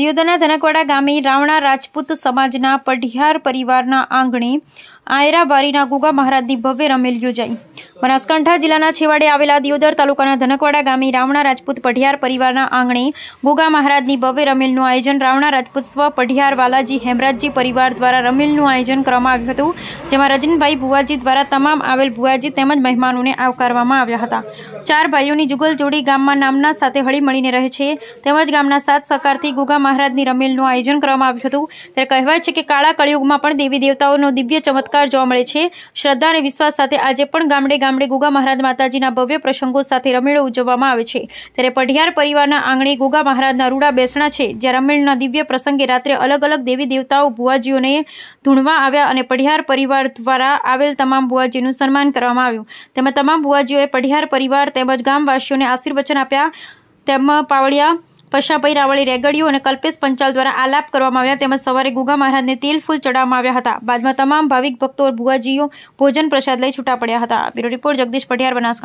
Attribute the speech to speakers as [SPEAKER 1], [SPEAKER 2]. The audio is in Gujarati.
[SPEAKER 1] દિયોદરના ધનકવાડા ગામે રાવણા રાજપૂત સમાજના પઢિયાર પરિવારના આંગણે આયરાબારીના ગુગા મહારાજની ભવ્ય રમેલ યોજાઈ બનાસકાંઠા જિલ્લાના છેવાડે આવેલા દિયોદર તાલુકાના ધનકવાડા ગામે રાવણા રાજપૂત પઢિયાર પરિવારના આંગણે ગોગા મહારાજની ભવ્ય રમેલનું આયોજન રાવણા રાજપૂત સ્વ પઢિયાર વાલાજી હેમરાજજી પરિવાર દ્વારા રમેલનું આયોજન કરવામાં આવ્યું હતું જેમાં રજનભાઈ ભુવાજી દ્વારા તમામ આવેલ ભુવાજી તેમજ મહેમાનોને આવકારવામાં આવ્યા હતા ચાર ભાઈઓની જુગલ જોડી ગામમાં નામના સાથે હળી મળીને રહે છે તેમજ ગામના સાત સહકારથી ગોગા મહારાજની રમેલનું આયોજન કરવામાં આવ્યું હતું ત્યારે કહેવાય છે કે કાળા કળિયુગમાં પણ દેવી દેવતાઓનો દિવ્ય ચમત્કાર જોવા મળે છે શ્રદ્ધા અને વિશ્વાસ સાથે આજે પણ ગામડે ગામડે ગુગા મહારાજ માતાજીના ભવ્ય પ્રસંગો સાથે રમેળો ઉજવવામાં આવે છે ત્યારે પઢિયાર પરિવારના આંગણે ગુગા મહારાજના રૂડા બેસણા છે જ્યાં રમેળના દિવ્ય પ્રસંગે રાત્રે અલગ અલગ દેવી દેવતાઓ ભુવાજીઓને ધૂણવા આવ્યા અને પઢિયાર પરિવાર દ્વારા આવેલ તમામ ભુવાજીનું સન્માન કરવામાં આવ્યું તેમાં તમામ ભુવાજીઓએ પઢિયાર પરિવાર તેમજ ગામવાસીઓને આશીર્વચન આપ્યા તેમ પાવડિયા પશાભાઈ રાવળી રેગડીઓ અને કલ્પેશ પંચાલ દ્વારા આલાપ કરવામાં આવ્યા તેમજ સવારે ગુગા મહારાજને તેલ ફૂલ ચડાવવામાં આવ્યા હતા બાદમાં તમામ ભાવિક ભક્તો ભુવાજીઓ ભોજન પ્રસાદ લઈ છૂટા પડ્યા હતા બ્યુરો રિપોર્ટ જગદીશ પઢિયાર બનાસકાંઠા